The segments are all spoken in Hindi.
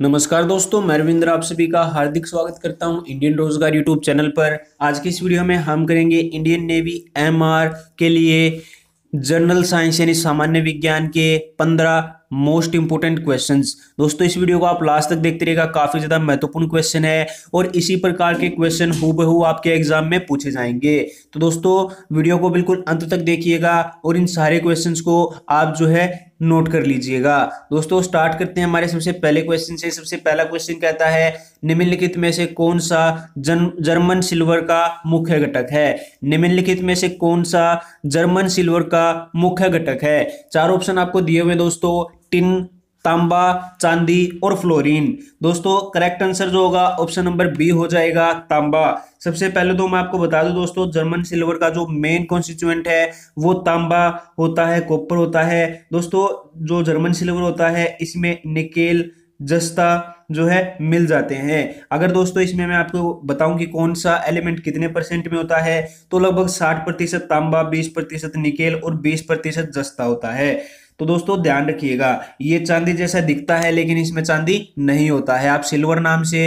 नमस्कार दोस्तों मैं रविंद्र आप सभी का हार्दिक स्वागत करता हूं इंडियन रोजगार यूट्यूब चैनल पर आज की इस वीडियो में हम करेंगे इंडियन नेवी एमआर के लिए जनरल साइंस यानी सामान्य विज्ञान के पंद्रह मोस्ट इंपोर्टेंट क्वेश्चंस दोस्तों इस वीडियो को आप लास्ट तक देखते रहेगा काफी ज्यादा महत्वपूर्ण क्वेश्चन है और इसी प्रकार के क्वेश्चन हु आपके एग्जाम में पूछे जाएंगे तो दोस्तों वीडियो को बिल्कुल अंत तक देखिएगा और इन सारे क्वेश्चन को आप जो है नोट कर लीजिएगा दोस्तों स्टार्ट करते हैं हमारे सबसे पहले क्वेश्चन से सबसे पहला क्वेश्चन कहता है निम्नलिखित में से कौन सा जन जर्मन सिल्वर का मुख्य घटक है निम्नलिखित में से कौन सा जर्मन सिल्वर का मुख्य घटक है चार ऑप्शन आपको दिए हुए दोस्तों टिन तांबा चांदी और फ्लोरीन दोस्तों करेक्ट आंसर जो होगा ऑप्शन नंबर बी हो जाएगा तांबा सबसे पहले तो मैं आपको बता दूं दोस्तों जर्मन सिल्वर का जो मेन कॉन्स्टिट्यूएंट है वो तांबा होता है कॉपर होता है दोस्तों जो जर्मन सिल्वर होता है इसमें निकेल जस्ता जो है मिल जाते हैं अगर दोस्तों इसमें मैं आपको बताऊं कि कौन सा एलिमेंट कितने परसेंट में होता है तो लगभग साठ प्रतिशत तांबा बीस प्रतिशत निकेल और बीस प्रतिशत जस्ता होता है तो दोस्तों ध्यान रखिएगा ये चांदी जैसा दिखता है लेकिन इसमें चांदी नहीं होता है आप सिल्वर नाम से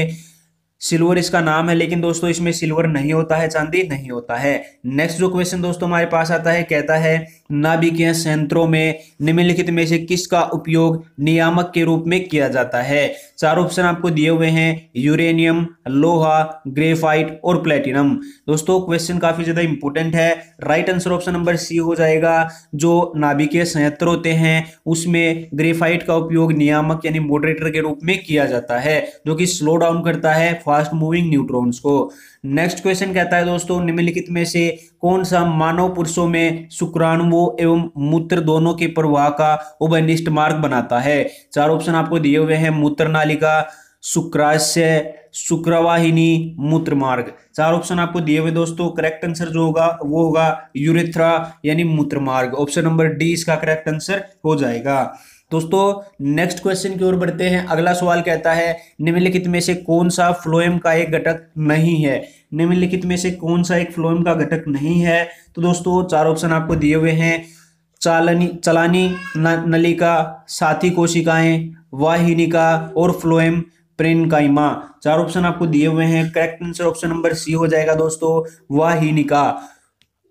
सिल्वर इसका नाम है लेकिन दोस्तों इसमें सिल्वर नहीं होता है चांदी नहीं होता है नेक्स्ट जो क्वेश्चन दोस्तों हमारे पास आता है कहता है नाभिकीय संयंत्रों में निम्नलिखित में से किसका उपयोग नियामक के रूप में किया जाता है चार ऑप्शन आपको दिए हुए हैं यूरेनियम लोहा ग्रेफाइट और प्लेटिनम दोस्तों क्वेश्चन काफी ज्यादा इंपॉर्टेंट है right answer option number C हो जाएगा जो नाभिकीय संयंत्र होते हैं उसमें ग्रेफाइट का उपयोग नियामक यानी मॉडरेटर के रूप में किया जाता है जो कि स्लो डाउन करता है फास्ट मूविंग न्यूट्रॉन्स को नेक्स्ट क्वेश्चन कहता है दोस्तों निम्नलिखित में से कौन सा मानव पुरुषों में शुक्राणुओं एवं मूत्र दोनों के प्रवाह का उभयनिष्ठ मार्ग बनाता है चार ऑप्शन आपको दिए हुए हैं मूत्र नालिका शुक्राश्य शुक्रवाहिनी मूत्र मार्ग चार ऑप्शन आपको दिए हुए दोस्तों करेक्ट आंसर जो होगा वो होगा यूरेथ्रा यानी मूत्र मार्ग ऑप्शन नंबर डी इसका करेक्ट आंसर हो जाएगा दोस्तों नेक्स्ट क्वेश्चन की ओर बढ़ते हैं अगला सवाल कहता है निम्नलिखित में से कौन सा फ्लोएम का एक घटक नहीं है निम्नलिखित में से कौन सा एक फ्लोएम का घटक नहीं है तो दोस्तों चार ऑप्शन आपको दिए हुए हैं चालनी चलानी न, नलिका साथी कोशिकाएं वाहिनिका और फ्लोएम प्रेनकाइमा चार ऑप्शन आपको दिए हुए हैं correct answer option number C हो जाएगा दोस्तों वाहिनिका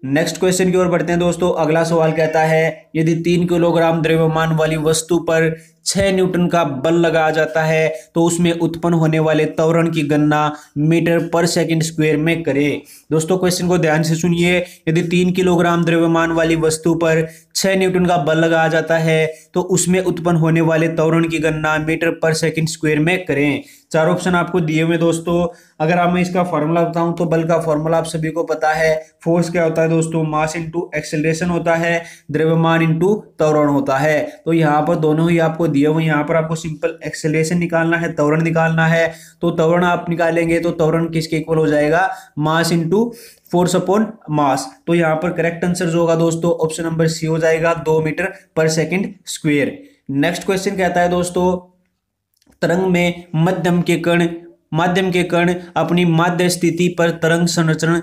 नेक्स्ट क्वेश्चन की ओर बढ़ते हैं दोस्तों अगला सवाल कहता है यदि तीन किलोग्राम द्रव्यमान वाली वस्तु पर छः न्यूटन का बल लगाया जाता है तो उसमें उत्पन्न होने वाले त्वरण की गणना मीटर पर सेकंड स्क्वायर में करें दोस्तों क्वेश्चन को ध्यान से सुनिए यदि तीन किलोग्राम द्रव्यमान वाली वस्तु पर छः न्यूटन का बल लगाया जाता है तो उसमें उत्पन्न होने वाले त्वरण की गणना मीटर पर सेकंड स्क्वायर में करें चार ऑप्शन आपको दिए हुए दोस्तों अगर आप मैं इसका फॉर्मूला बताऊं तो बल का फॉर्मूला आप सभी को पता है फोर्स क्या होता है दोस्तों मास इंटू एक्सेलरेशन होता है द्रव्यमान इंटू त्वरण होता है तो यहाँ पर दोनों ही आपको दिए हुए यहाँ पर आपको सिंपल एक्सेलेशन निकालना है तवरण निकालना है तो तवरण आप निकालेंगे तो तवरण किसके इक्वल हो जाएगा mass into force upon mass तो यहाँ पर करेक्ट आंसर जो होगा दोस्तों ऑप्शन नंबर सी हो जाएगा दो मीटर पर सेकेंड स्क्वेयर नेक्स्ट क्वेश्चन कहता है दोस्तों तरंग में मध्यम के कण माध्यम के कण अपनी माध्य स्थिति पर तरंग संरचना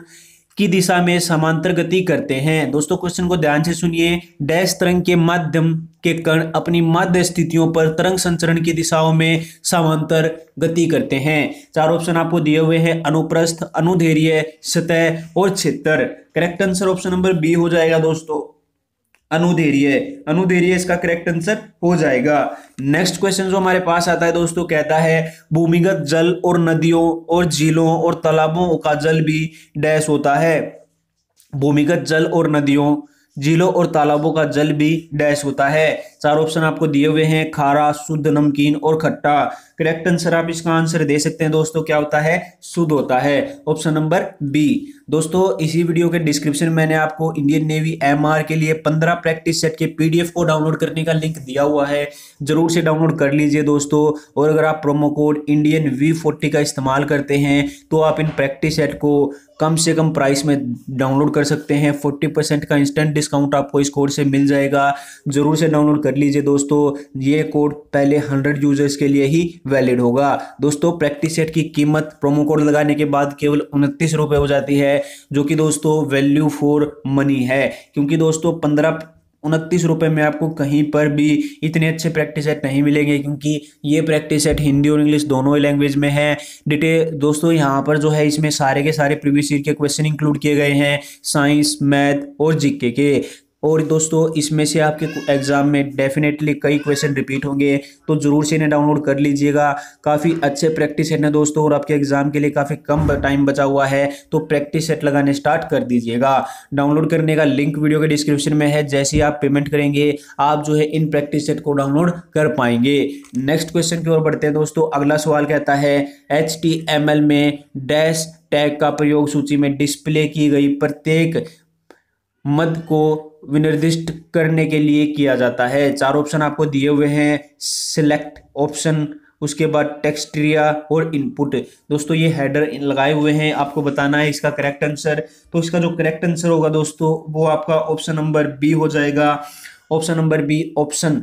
की दिशा में समांतर गति करते हैं दोस्तों क्वेश्चन को ध्यान से सुनिए डैश तरंग के माध्यम के कण अपनी माध्य स्थितियों पर तरंग संचरण की दिशाओं में समांतर गति करते हैं चार ऑप्शन आपको दिए हुए हैं अनुप्रस्थ अनुधेर्य सतह और क्षेत्र correct answer option number B हो जाएगा दोस्तों अनुधेरीय अनुधेरीय इसका करेक्ट आंसर हो जाएगा नेक्स्ट क्वेश्चन जो हमारे पास आता है दोस्तों कहता है भूमिगत जल और नदियों और झीलों और तालाबों का जल भी डैश होता है भूमिगत जल और नदियों झीलों और तालाबों का जल भी डैश होता है चार ऑप्शन आपको दिए हुए हैं खारा शुद्ध नमकीन और खट्टा करेक्ट आंसर आप इसका आंसर दे सकते हैं दोस्तों क्या होता है शुद्ध होता है ऑप्शन नंबर बी दोस्तों इसी वीडियो के डिस्क्रिप्शन में मैंने आपको इंडियन नेवी एमआर के लिए पंद्रह प्रैक्टिस सेट के पीडीएफ को डाउनलोड करने का लिंक दिया हुआ है जरूर से डाउनलोड कर लीजिए दोस्तों और अगर आप promo code Indian V forty का इस्तेमाल करते हैं तो आप इन प्रैक्टिस सेट को कम से कम प्राइस में डाउनलोड कर सकते हैं फोर्टी परसेंट का इंस्टेंट डिस्काउंट आपको इस कोड से मिल जाएगा ज़रूर से डाउनलोड कर लीजिए दोस्तों ये कोड पहले हंड्रेड यूजर्स के लिए ही वैलिड होगा दोस्तों प्रैक्टिस सेट की कीमत प्रोमो कोड लगाने के बाद केवल उनतीस रुपये हो जाती है जो कि दोस्तों वैल्यू फॉर मनी है क्योंकि दोस्तों पंद्रह उनतीस रुपये में आपको कहीं पर भी इतने अच्छे प्रैक्टिस सेट नहीं मिलेंगे क्योंकि ये प्रैक्टिस सेट हिंदी और इंग्लिश दोनों ही लैंग्वेज में है डिटेल दोस्तों यहाँ पर जो है इसमें सारे के सारे प्रीवियस ईयर के क्वेश्चन इंक्लूड किए गए हैं साइंस मैथ और जीके के और दोस्तों इसमें से आपके एग्ज़ाम में डेफिनेटली कई क्वेश्चन रिपीट होंगे तो ज़रूर से इन्हें डाउनलोड कर लीजिएगा काफ़ी अच्छे प्रैक्टिस सेट हैं दोस्तों और आपके एग्ज़ाम के लिए काफ़ी कम टाइम बचा हुआ है तो प्रैक्टिस सेट लगाने स्टार्ट कर दीजिएगा डाउनलोड करने का लिंक वीडियो के डिस्क्रिप्शन में है जैसे ही आप पेमेंट करेंगे आप जो है इन प्रैक्टिस सेट को डाउनलोड कर पाएंगे नेक्स्ट क्वेश्चन की ओर बढ़ते हैं दोस्तों अगला सवाल कहता है एच में डैश टैग का प्रयोग सूची में डिस्प्ले की गई प्रत्येक मद को विनिर्दिष्ट करने के लिए किया जाता है चार ऑप्शन आपको दिए हुए हैं सिलेक्ट ऑप्शन उसके बाद टेक्सट्रिया और इनपुट दोस्तों ये हेडर लगाए हुए हैं आपको बताना है इसका करेक्ट आंसर तो इसका जो करेक्ट आंसर होगा दोस्तों वो आपका ऑप्शन नंबर बी हो जाएगा ऑप्शन नंबर बी ऑप्शन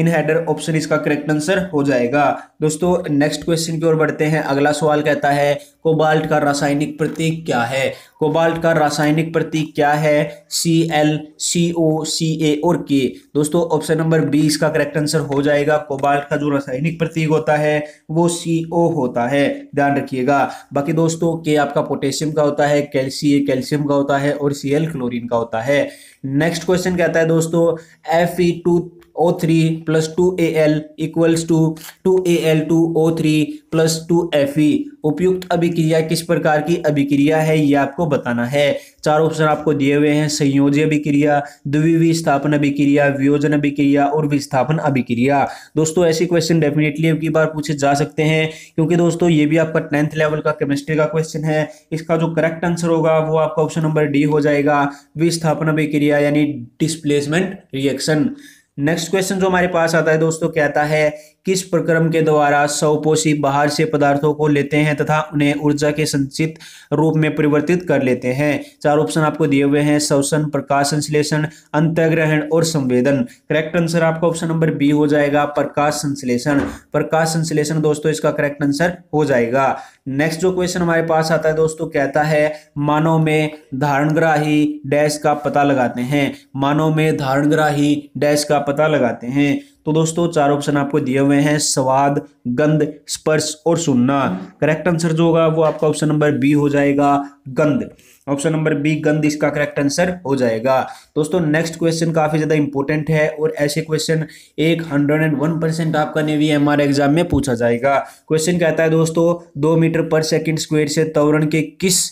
इन हेडर ऑप्शन इसका करेक्ट आंसर हो जाएगा दोस्तों नेक्स्ट क्वेश्चन की ओर बढ़ते हैं अगला सवाल कहता है कोबाल्ट का रासायनिक प्रतीक क्या है कोबाल्ट का रासायनिक प्रतीक क्या है सी एल सी ओ सी ए और के दोस्तों ऑप्शन नंबर बी इसका करेक्ट आंसर हो जाएगा कोबाल्ट का जो रासायनिक प्रतीक होता है वो सी ओ होता है ध्यान रखिएगा बाकी दोस्तों के आपका पोटेशियम का होता है कैल्सी कैल्शियम का होता है और सी एल क्लोरिन का होता है नेक्स्ट क्वेश्चन कहता है दोस्तों F E two O three plus two A L equals to two A L two O three plus two F E उपयुक्त अभिक्रिया किस प्रकार की अभिक्रिया है ये आपको बताना है चार ऑप्शन आपको दिए हुए हैं संयोजी अभिक्रिया द्विविस्थापन अभिक्रिया वियोजन अभिक्रिया और विस्थापन अभिक्रिया दोस्तों ऐसे क्वेश्चन डेफिनेटली एक बार पूछे जा सकते हैं क्योंकि दोस्तों ये भी आपका टेंथ लेवल का केमिस्ट्री का क्वेश्चन है इसका जो करेक्ट आंसर होगा वो आपका ऑप्शन नंबर डी हो जाएगा विस्थापन अभिक्रिया यानी डिस्प्लेसमेंट रिएक्शन नेक्स्ट क्वेश्चन जो हमारे पास आता है दोस्तों कहता है किस प्रक्रम के द्वारा सौपोषी बाहर से पदार्थों को लेते हैं तथा उन्हें ऊर्जा के संचित रूप में परिवर्तित कर लेते हैं चार ऑप्शन आपको दिए हुए हैं शोषण प्रकाश संश्लेषण अंतग्रहण और संवेदन करेक्ट आंसर आपका ऑप्शन नंबर बी हो जाएगा प्रकाश संश्लेषण प्रकाश संश्लेषण दोस्तों इसका करेक्ट आंसर हो जाएगा नेक्स्ट जो क्वेश्चन हमारे पास आता है दोस्तों कहता है मानव में धारणग्राही डैश का पता लगाते हैं मानव में धारणग्राही डैश का पता लगाते हैं तो दोस्तों चार ऑप्शन आपको दिए हुए हैं स्वाद गंध स्पर्श और सुनना करेक्ट आंसर जो होगा वो आपका ऑप्शन नंबर बी हो जाएगा गंध ऑप्शन नंबर बी गंध इसका करेक्ट आंसर हो जाएगा दोस्तों नेक्स्ट क्वेश्चन काफी ज्यादा इंपॉर्टेंट है और ऐसे क्वेश्चन एक हंड्रेड एंड वन परसेंट आपका नेवी हमारे एग्जाम में पूछा जाएगा क्वेश्चन कहता है दोस्तों दो मीटर पर सेकेंड स्क्वेयर से तवरण के किस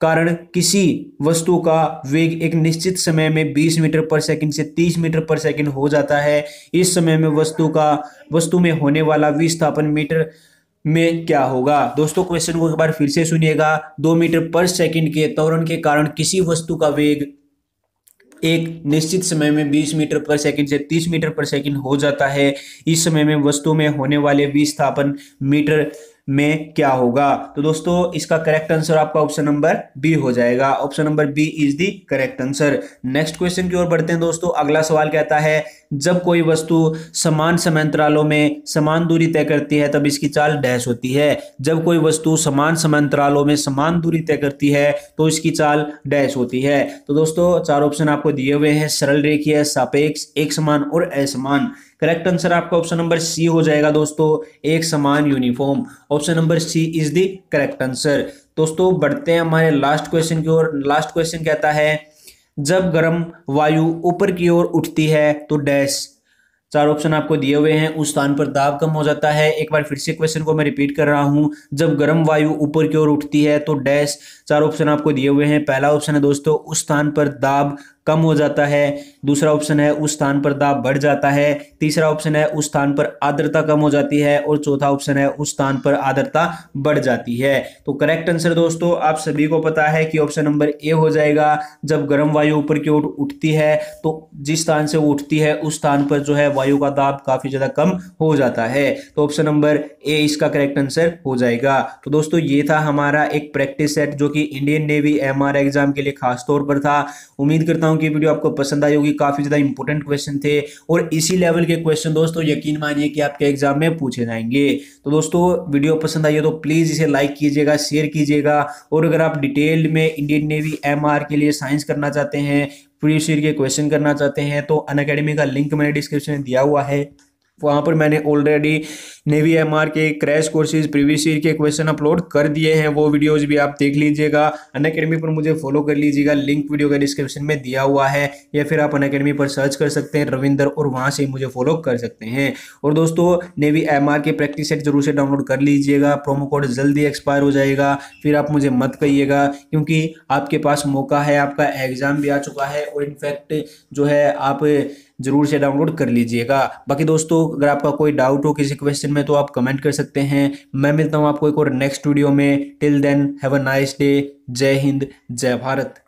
कारण किसी वस्तु का वेग एक निश्चित समय में 20 मीटर पर सेकंड से 30 मीटर पर सेकंड हो जाता है इस समय में वस्तु का वस्तु में होने वाला विस्थापन मीटर में क्या होगा दोस्तों क्वेश्चन को एक बार फिर से सुनिएगा दो मीटर पर सेकंड के त्वरण के कारण किसी वस्तु का वेग एक निश्चित समय में 20 मीटर पर सेकंड से 30 मीटर पर सेकंड हो जाता है इस समय में वस्तु में होने वाले विस्थापन मीटर में क्या होगा तो दोस्तों इसका करेक्ट आंसर आपका ऑप्शन नंबर बी हो जाएगा option number B is the correct answer next question की ओर बढ़ते हैं दोस्तों अगला सवाल कहता है जब कोई वस्तु समान समांतरालों में समान दूरी तय करती है तब इसकी चाल डैश होती है जब कोई वस्तु समान समांतरालों में समान दूरी तय करती है तो इसकी चाल डैश होती है तो दोस्तों चार ऑप्शन आपको दिए हुए हैं सरल रेखीय सापेक्ष एक समान और असमान करेक्ट आंसर आपका ऑप्शन नंबर सी हो जाएगा दोस्तों एक समान uniform option number C is the correct answer दोस्तों बढ़ते हैं हमारे लास्ट क्वेश्चन की ओर लास्ट क्वेश्चन कहता है जब गर्म वायु ऊपर की ओर उठती है तो डैश चार ऑप्शन आपको दिए हुए हैं उस स्थान पर दाब कम हो जाता है एक बार फिर से क्वेश्चन को मैं रिपीट कर रहा हूं जब गर्म वायु ऊपर की ओर उठती है तो डैश चार ऑप्शन आपको दिए हुए हैं पहला ऑप्शन है दोस्तों उस स्थान पर दाब कम हो जाता है दूसरा ऑप्शन है उस स्थान पर दाब बढ़ जाता है तीसरा ऑप्शन है उस स्थान पर आर्द्रता कम हो जाती है और चौथा ऑप्शन है उस स्थान पर आर्द्रता बढ़ जाती है तो करेक्ट आंसर दोस्तों आप सभी को पता है कि ऑप्शन नंबर ए हो जाएगा जब गर्म वायु ऊपर की ओर उठती है तो जिस स्थान से वो उठती है उस स्थान पर जो है वायु का दाब काफी ज्यादा कम हो जाता है तो ऑप्शन नंबर ए इसका करेक्ट आंसर हो जाएगा तो दोस्तों ये था हमारा एक प्रैक्टिस सेट जो कि इंडियन नेवी एम एग्जाम के लिए खास तौर पर था उम्मीद करता हूं हूँ कि वीडियो आपको पसंद आई होगी काफ़ी ज़्यादा इंपॉर्टेंट क्वेश्चन थे और इसी लेवल के क्वेश्चन दोस्तों यकीन मानिए कि आपके एग्जाम में पूछे जाएंगे तो दोस्तों वीडियो पसंद आई हो तो प्लीज़ इसे लाइक कीजिएगा शेयर कीजिएगा और अगर आप डिटेल में इंडियन नेवी एम के लिए साइंस करना चाहते हैं प्रीवियस ईयर के क्वेश्चन करना चाहते हैं तो अन का लिंक मैंने डिस्क्रिप्शन में दिया हुआ है वहाँ पर मैंने ऑलरेडी नेवी एम के क्रैश कोर्सेज प्रीवियस ईयर के क्वेश्चन अपलोड कर दिए हैं वो वीडियोज़ भी आप देख लीजिएगा अन अकेडमी पर मुझे फॉलो कर लीजिएगा लिंक वीडियो का डिस्क्रिप्शन में दिया हुआ है या फिर आप अन अकेडमी पर सर्च कर सकते हैं रविंदर और वहाँ से मुझे फॉलो कर सकते हैं और दोस्तों नेवी एम के प्रैक्टिस सेट जरूर से डाउनलोड कर लीजिएगा प्रोमो कोड जल्दी एक्सपायर हो जाएगा फिर आप मुझे मत कहिएगा क्योंकि आपके पास मौका है आपका एग्ज़ाम भी आ चुका है और इनफैक्ट जो है आप जरूर से डाउनलोड कर लीजिएगा बाकी दोस्तों अगर आपका कोई डाउट हो किसी क्वेश्चन में तो आप कमेंट कर सकते हैं मैं मिलता हूँ आपको एक और नेक्स्ट वीडियो में till then have a nice day जय हिंद जय भारत